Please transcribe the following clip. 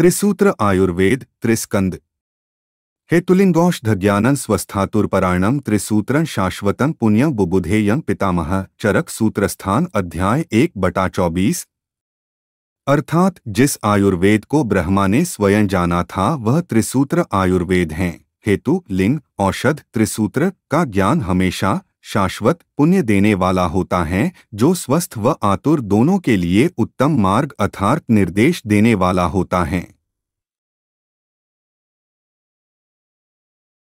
त्रिसूत्र आयुर्वेद त्रिस्कंद हेतुलिंगौषधज्ञानं स्वस्थातुर्परायणं त्रिसूत्रं शाश्वतं बुबुधे बुबुधेयं पितामह चरक सूत्रस्थान अध्याय एक बटा चौबीस अर्थात जिस आयुर्वेद को ब्रह्मा ने स्वयं जाना था वह त्रिसूत्र आयुर्वेद हैं हेतु लिंग औषध त्रिसूत्र का ज्ञान हमेशा शाश्वत पुण्य देने वाला होता है जो स्वस्थ व आतुर दोनों के लिए उत्तम मार्ग अर्थार्थ निर्देश देने वाला होता है